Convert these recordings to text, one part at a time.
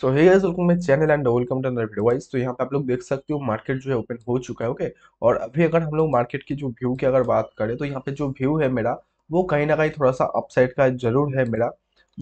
So hey guys welcome my channel and welcome to another video wise तो यहाँ पे आप लोग देख सकते हो मार्केट जो है ओपन हो चुका है ओके okay? और अभी अगर हम लोग मार्केट की जो व्यू की अगर बात करें तो यहाँ पे जो व्यू है मेरा वो कहीं ना कहीं थोड़ा सा अपसाइड का जरूर है मेरा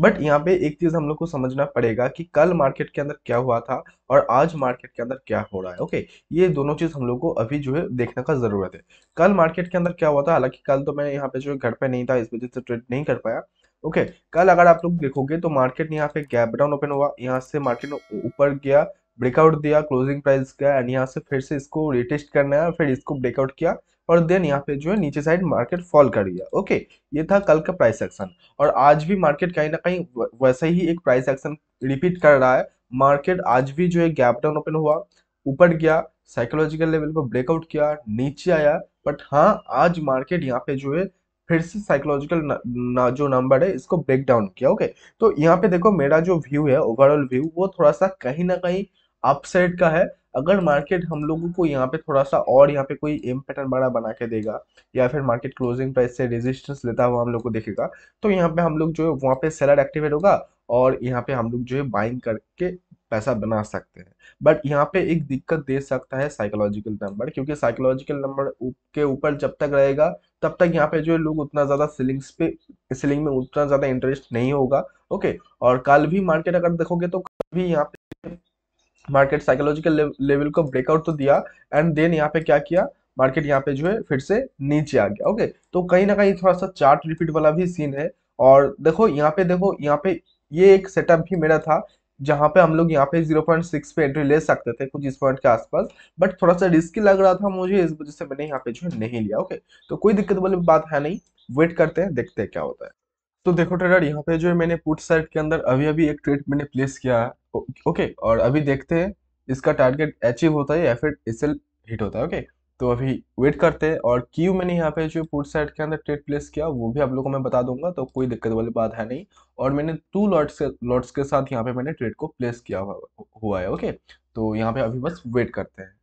बट यहाँ पे एक चीज हम लोग को समझना पड़ेगा कि कल मार्केट के अंदर क्या हुआ था और आज मार्केट के अंदर क्या हो रहा है ओके ये दोनों चीज हम लोग को अभी जो है देखने का जरूरत है कल मार्केट के अंदर क्या हुआ था हालांकि कल तो मैं यहाँ पे जो है घर पे नहीं था इस वजह से ट्रेड नहीं कर पाया ओके okay, कल अगर आप लोग देखोगे तो मार्केट यहाँ पे गैप डाउन ओपन हुआ यहाँ से मार्केट ऊपर गया ब्रेकआउट दिया क्लोजिंग प्राइस का एंड यहाँ से फिर से इसको रिटेस्ट करना है फिर इसको ब्रेकआउट किया और देन यहाँ पे जो है नीचे साइड मार्केट फॉल कर दिया ओके ये था कल का प्राइस एक्शन और आज भी मार्केट कहीं ना कहीं वैसे ही एक प्राइस एक्शन रिपीट कर रहा है मार्केट आज भी जो है गैप डाउन ओपन हुआ ऊपर गया साइकोलॉजिकल लेवल को ब्रेकआउट किया नीचे आया बट हाँ आज मार्केट यहाँ पे जो है फिर से साइकोलॉजिकल ना, जो नंबर है इसको ब्रेक डाउन किया ओके तो यहाँ पे देखो मेरा जो व्यू है ओवरऑल व्यू वो थोड़ा सा कहीं ना कहीं अपसाइड का है अगर मार्केट हम लोगों को यहाँ पे थोड़ा सा और यहाँ पे कोई एम पैटर्न बड़ा बना के देगा या फिर मार्केट क्लोजिंग प्राइस से रेजिस्टेंस लेता हुआ हम लोग को देखेगा तो यहाँ पे हम लोग जो है वहाँ पे सेलर एक्टिवेट होगा और यहाँ पे हम लोग जो है बाइंग करके पैसा बना सकते हैं बट यहाँ पे एक दिक्कत दे सकता है साइकोलॉजिकल नंबर क्योंकि साइकोलॉजिकल नंबर के ऊपर जब तक रहेगा तब तक यहाँ पे जो है लोग उतना ज़्यादा सीलिंग्स पे सीलिंग में उतना ज़्यादा इंटरेस्ट नहीं होगा ओके और कल भी मार्केट अगर देखोगे तो कल भी यहाँ पे मार्केट साइकोलॉजिकल लेवल को ब्रेकआउट तो दिया एंड देन यहाँ पे क्या किया मार्केट यहाँ पे जो है फिर से नीचे आ गया ओके तो कहीं ना कहीं थोड़ा सा चार्ट रिपीट वाला भी सीन है और देखो यहाँ पे देखो यहाँ पे ये एक सेटअप भी मेरा था जहाँ पे हम लोग यहाँ पे 0.6 पे एंट्री ले सकते थे कुछ इस पॉइंट के आसपास बट थोड़ा सा रिस्की लग रहा था मुझे इस वजह से मैंने यहाँ पे जो है नहीं लिया ओके तो कोई दिक्कत वाली बात है नहीं वेट करते हैं देखते हैं क्या होता है तो देखो ट्रेडर यहाँ पे जो है मैंने पुट साइड के अंदर अभी अभी एक ट्रेड मैंने प्लेस किया है ओके और अभी देखते हैं इसका टारगेट अचीव होता है या फिर इसल हिट होता है ओके तो अभी वेट करते हैं और क्यू मैंने यहाँ पे जो पुट साइड के अंदर ट्रेड प्लेस किया वो भी आप लोगों को मैं बता दूंगा तो कोई दिक्कत वाली बात है नहीं और मैंने टू लॉट्स लॉट्स के साथ यहाँ पे मैंने ट्रेड को प्लेस किया हुआ है ओके तो यहाँ पे अभी बस वेट करते हैं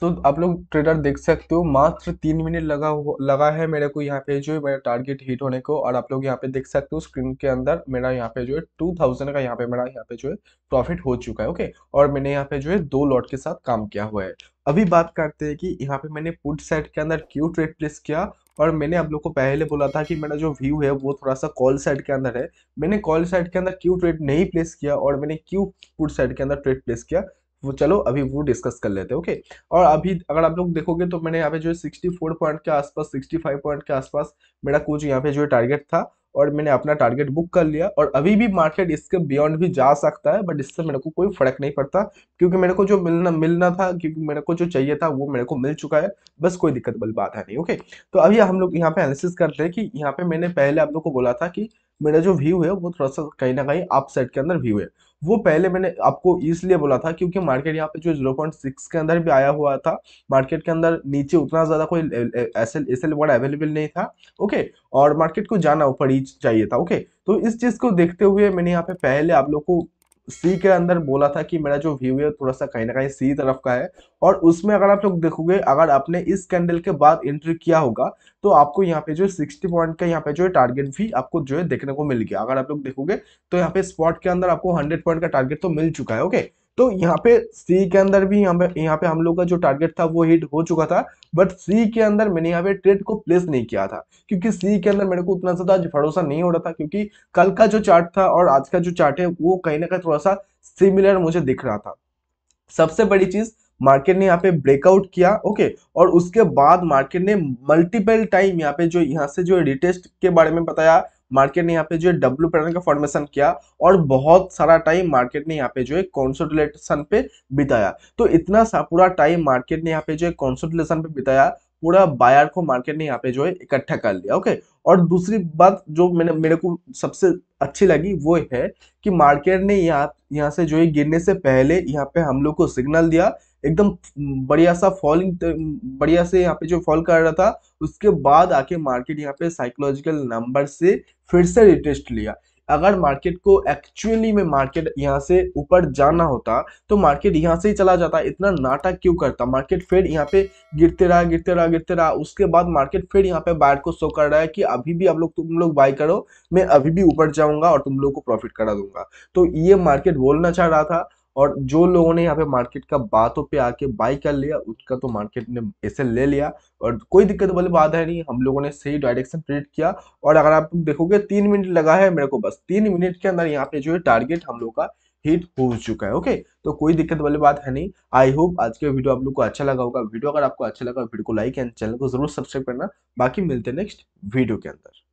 तो आप लोग ट्रेडर देख सकते हो मात्र तीन मिनट लगा लगा है मेरे को यहाँ पे जो है मेरा टारगेट हिट होने को और आप लोग यहाँ पे देख सकते हो स्क्रीन के अंदर मेरा यहाँ पे जो है टू थाउजेंड का यहाँ पे मेरा यहाँ पे जो है प्रॉफिट हो चुका है ओके और मैंने यहाँ पे जो है दो लॉट के साथ काम किया हुआ है अभी बात करते हैं कि यहाँ पे मैंने पुट साइड के अंदर क्यू ट्रेड प्लेस किया और मैंने आप लोग को पहले बोला था कि मेरा जो व्यू है वो थोड़ा सा कॉल साइड के अंदर है मैंने कॉल साइड के अंदर क्यू ट्रेड नहीं प्लेस किया और मैंने क्यू पुट साइड के अंदर ट्रेड प्लेस किया वो चलो अभी वो डिस्कस कर लेते हैं ओके और अभी अगर आप लोग देखोगे तो मैंने यहाँ पे जो है सिक्सटी फोर पॉइंट के आसपास सिक्सटी फाइव पॉइंट के आसपास मेरा कुछ यहाँ पे जो है टारगेट था और मैंने अपना टारगेट बुक कर लिया और अभी भी मार्केट इसके बियॉन्ड भी जा सकता है बट इससे मेरे को कोई फर्क नहीं पड़ता क्योंकि मेरे को जो मिलना मिलना था क्योंकि मेरे को जो चाहिए था वो मेरे को मिल चुका है बस कोई दिक्कत वाली बात है नहीं ओके तो अभी हम लोग यहाँ पे एनालिसिस करते हैं कि यहाँ पे मैंने पहले आप लोग को बोला था कि मेरा जो व्यू है वो थोड़ा सा कहीं ना कहीं अप के अंदर व्यू है वो पहले मैंने आपको इसलिए बोला था क्योंकि मार्केट यहाँ पे जो जीरो पॉइंट सिक्स के अंदर भी आया हुआ था मार्केट के अंदर नीचे उतना ज़्यादा कोई S L S L word available नहीं था ओके और मार्केट को जाना ऊपर ही चाहिए था ओके तो इस चीज़ को देखते हुए मैंने यहाँ पे पहले आप लोग को सी के अंदर बोला था कि मेरा जो व्यू है थोड़ा सा कहीं ना कहीं सी तरफ का है और उसमें अगर आप लोग देखोगे अगर आपने इस कैंडल के बाद एंट्री किया होगा तो आपको यहाँ पे जो सिक्सटी पॉइंट का यहाँ पे जो है टारगेट भी आपको जो है देखने को मिल गया अगर आप लोग देखोगे तो यहाँ पे स्पॉट के अंदर आपको हंड्रेड पॉइंट का टारगेट तो मिल चुका है ओके तो यहाँ पे सी के अंदर भी यहाँ पे यहाँ पे हम लोग का जो टारगेट था वो हिट हो चुका था बट सी के अंदर मैंने यहाँ पे ट्रेड को प्लेस नहीं किया था क्योंकि सी के अंदर मेरे को उतना ज़्यादा भरोसा नहीं हो रहा था क्योंकि कल का जो चार्ट था और आज का जो चार्ट है वो कहीं ना कहीं थोड़ा सा सिमिलर मुझे दिख रहा था सबसे बड़ी चीज़ मार्केट ने यहाँ पे ब्रेकआउट किया ओके और उसके बाद मार्केट ने मल्टीपल टाइम यहाँ पे जो यहाँ से जो रिटेस्ट के बारे में बताया मार्केट ने यहाँ पे जो है डब्ल्यू पैटर्न का फॉर्मेशन किया और बहुत सारा टाइम मार्केट ने यहाँ पे जो है कॉन्सोटलेशन पे बिताया तो इतना सा पूरा टाइम मार्केट ने यहाँ पे जो है कॉन्सोटलेशन पे बिताया पूरा बायर को मार्केट ने यहाँ पे जो है इकट्ठा कर लिया ओके और दूसरी बात जो मैंने मेरे को सबसे अच्छी लगी वो है कि मार्केट ने यहाँ यहाँ से जो है गिरने से पहले यहाँ पे हम लोग को सिग्नल दिया एकदम बढ़िया सा फॉलिंग बढ़िया से यहाँ पे जो फॉल कर रहा था उसके बाद आके मार्केट यहाँ पे साइकोलॉजिकल नंबर से फिर से रिटेस्ट लिया अगर मार्केट को एक्चुअली में मार्केट यहाँ से ऊपर जाना होता तो मार्केट यहाँ से ही चला जाता इतना नाटक क्यों करता मार्केट फिर यहाँ पे गिरते रहा गिरते रहा गिरते रहा उसके बाद मार्केट फिर यहाँ पे बायर को शो कर रहा है कि अभी भी आप लोग तुम लोग बाय करो मैं अभी भी ऊपर जाऊंगा और तुम लोग को प्रॉफिट करा दूंगा तो ये मार्केट बोलना चाह रहा था और जो लोगों ने यहाँ पे मार्केट का बातों पे आके बाई कर लिया उसका तो मार्केट ने ऐसे ले लिया और कोई दिक्कत वाली बात है नहीं हम लोगों ने सही डायरेक्शन प्रेडिक्ट किया और अगर आप देखोगे तीन मिनट लगा है मेरे को बस तीन मिनट के अंदर यहाँ पे जो है टारगेट हम लोग का हिट हो चुका है ओके तो कोई दिक्कत वाली बात है नहीं आई होप आज के वीडियो आप लोग को अच्छा लगा होगा वीडियो अगर आपको अच्छा लगा वीडियो को लाइक एंड चैनल को जरूर सब्सक्राइब करना बाकी मिलते हैं नेक्स्ट वीडियो के अंदर